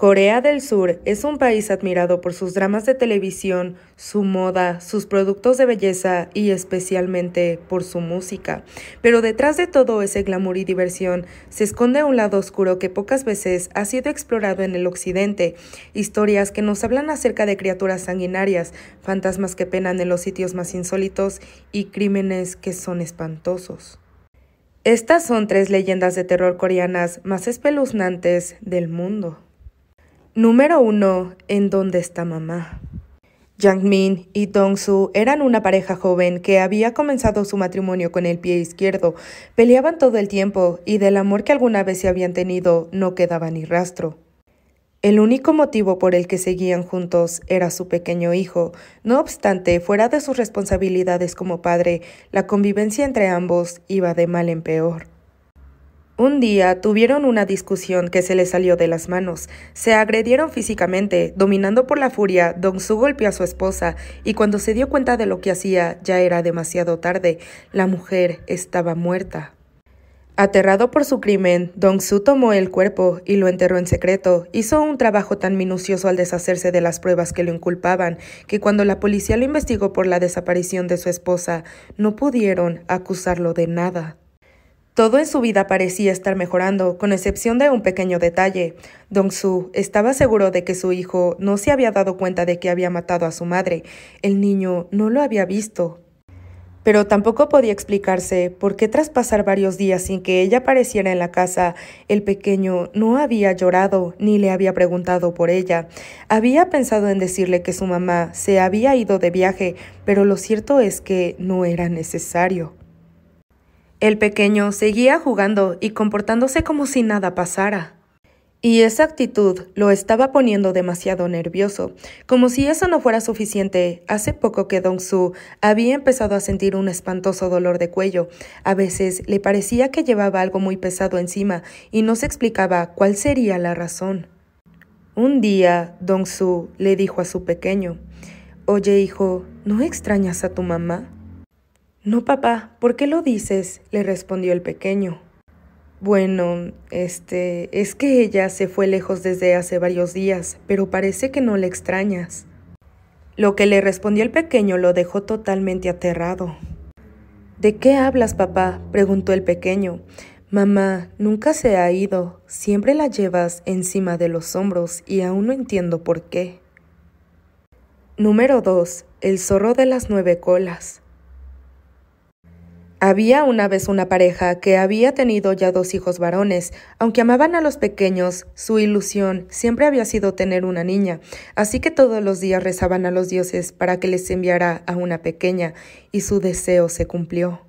Corea del Sur es un país admirado por sus dramas de televisión, su moda, sus productos de belleza y especialmente por su música. Pero detrás de todo ese glamour y diversión se esconde un lado oscuro que pocas veces ha sido explorado en el occidente, historias que nos hablan acerca de criaturas sanguinarias, fantasmas que penan en los sitios más insólitos y crímenes que son espantosos. Estas son tres leyendas de terror coreanas más espeluznantes del mundo. Número 1. ¿En dónde está mamá? Yang Min y Dong Su eran una pareja joven que había comenzado su matrimonio con el pie izquierdo. Peleaban todo el tiempo y del amor que alguna vez se habían tenido no quedaba ni rastro. El único motivo por el que seguían juntos era su pequeño hijo. No obstante, fuera de sus responsabilidades como padre, la convivencia entre ambos iba de mal en peor. Un día tuvieron una discusión que se le salió de las manos. Se agredieron físicamente. Dominando por la furia, Dong Su golpeó a su esposa y cuando se dio cuenta de lo que hacía ya era demasiado tarde. La mujer estaba muerta. Aterrado por su crimen, Dong Su tomó el cuerpo y lo enterró en secreto. Hizo un trabajo tan minucioso al deshacerse de las pruebas que lo inculpaban que cuando la policía lo investigó por la desaparición de su esposa, no pudieron acusarlo de nada. Todo en su vida parecía estar mejorando, con excepción de un pequeño detalle. Dong Su estaba seguro de que su hijo no se había dado cuenta de que había matado a su madre. El niño no lo había visto. Pero tampoco podía explicarse por qué tras pasar varios días sin que ella apareciera en la casa, el pequeño no había llorado ni le había preguntado por ella. Había pensado en decirle que su mamá se había ido de viaje, pero lo cierto es que no era necesario. El pequeño seguía jugando y comportándose como si nada pasara. Y esa actitud lo estaba poniendo demasiado nervioso. Como si eso no fuera suficiente, hace poco que Dong Su había empezado a sentir un espantoso dolor de cuello. A veces le parecía que llevaba algo muy pesado encima y no se explicaba cuál sería la razón. Un día, Dong Su le dijo a su pequeño, Oye hijo, ¿no extrañas a tu mamá? No, papá, ¿por qué lo dices? le respondió el pequeño. Bueno, este, es que ella se fue lejos desde hace varios días, pero parece que no le extrañas. Lo que le respondió el pequeño lo dejó totalmente aterrado. ¿De qué hablas, papá? preguntó el pequeño. Mamá, nunca se ha ido, siempre la llevas encima de los hombros y aún no entiendo por qué. Número 2. El zorro de las nueve colas. Había una vez una pareja que había tenido ya dos hijos varones. Aunque amaban a los pequeños, su ilusión siempre había sido tener una niña, así que todos los días rezaban a los dioses para que les enviara a una pequeña, y su deseo se cumplió.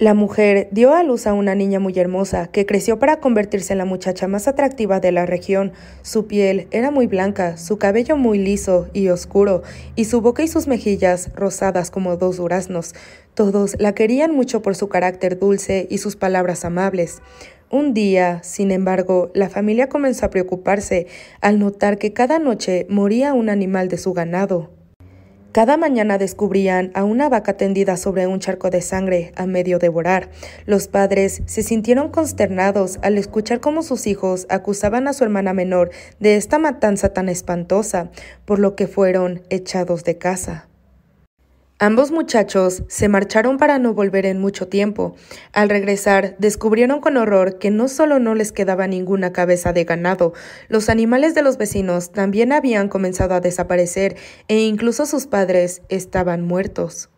La mujer dio a luz a una niña muy hermosa, que creció para convertirse en la muchacha más atractiva de la región. Su piel era muy blanca, su cabello muy liso y oscuro, y su boca y sus mejillas rosadas como dos duraznos. Todos la querían mucho por su carácter dulce y sus palabras amables. Un día, sin embargo, la familia comenzó a preocuparse al notar que cada noche moría un animal de su ganado. Cada mañana descubrían a una vaca tendida sobre un charco de sangre a medio devorar. Los padres se sintieron consternados al escuchar cómo sus hijos acusaban a su hermana menor de esta matanza tan espantosa, por lo que fueron echados de casa. Ambos muchachos se marcharon para no volver en mucho tiempo. Al regresar, descubrieron con horror que no solo no les quedaba ninguna cabeza de ganado, los animales de los vecinos también habían comenzado a desaparecer e incluso sus padres estaban muertos.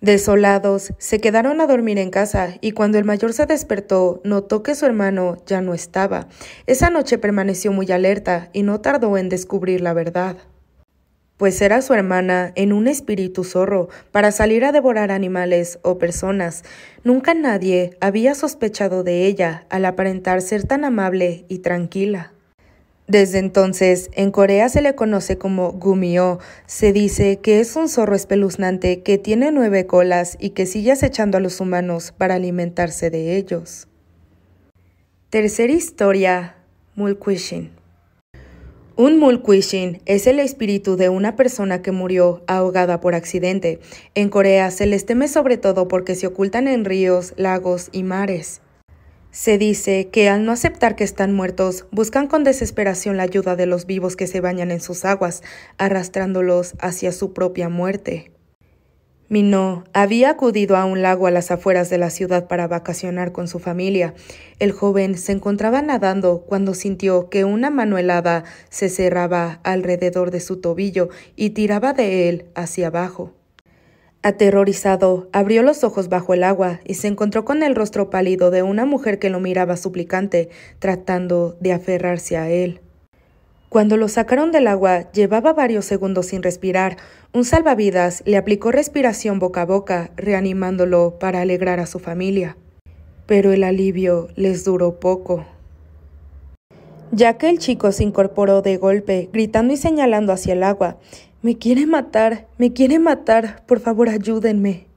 Desolados, se quedaron a dormir en casa y cuando el mayor se despertó, notó que su hermano ya no estaba. Esa noche permaneció muy alerta y no tardó en descubrir la verdad pues era su hermana en un espíritu zorro para salir a devorar animales o personas. Nunca nadie había sospechado de ella al aparentar ser tan amable y tranquila. Desde entonces, en Corea se le conoce como Gumio. Se dice que es un zorro espeluznante que tiene nueve colas y que sigue acechando a los humanos para alimentarse de ellos. Tercera historia, Mulquishin. Un mulquishin es el espíritu de una persona que murió ahogada por accidente. En Corea se les teme sobre todo porque se ocultan en ríos, lagos y mares. Se dice que al no aceptar que están muertos, buscan con desesperación la ayuda de los vivos que se bañan en sus aguas, arrastrándolos hacia su propia muerte. Minot había acudido a un lago a las afueras de la ciudad para vacacionar con su familia. El joven se encontraba nadando cuando sintió que una mano helada se cerraba alrededor de su tobillo y tiraba de él hacia abajo. Aterrorizado, abrió los ojos bajo el agua y se encontró con el rostro pálido de una mujer que lo miraba suplicante, tratando de aferrarse a él. Cuando lo sacaron del agua, llevaba varios segundos sin respirar. Un salvavidas le aplicó respiración boca a boca, reanimándolo para alegrar a su familia. Pero el alivio les duró poco. Ya que el chico se incorporó de golpe, gritando y señalando hacia el agua, Me quiere matar, me quiere matar, por favor ayúdenme.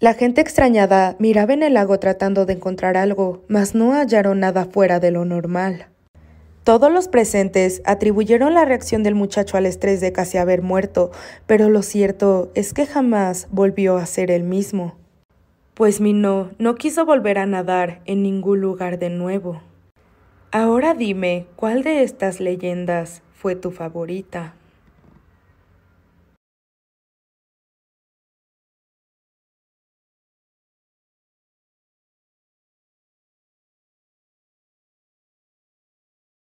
La gente extrañada miraba en el lago tratando de encontrar algo, mas no hallaron nada fuera de lo normal. Todos los presentes atribuyeron la reacción del muchacho al estrés de casi haber muerto, pero lo cierto es que jamás volvió a ser el mismo. Pues Mino no quiso volver a nadar en ningún lugar de nuevo. Ahora dime, ¿cuál de estas leyendas fue tu favorita?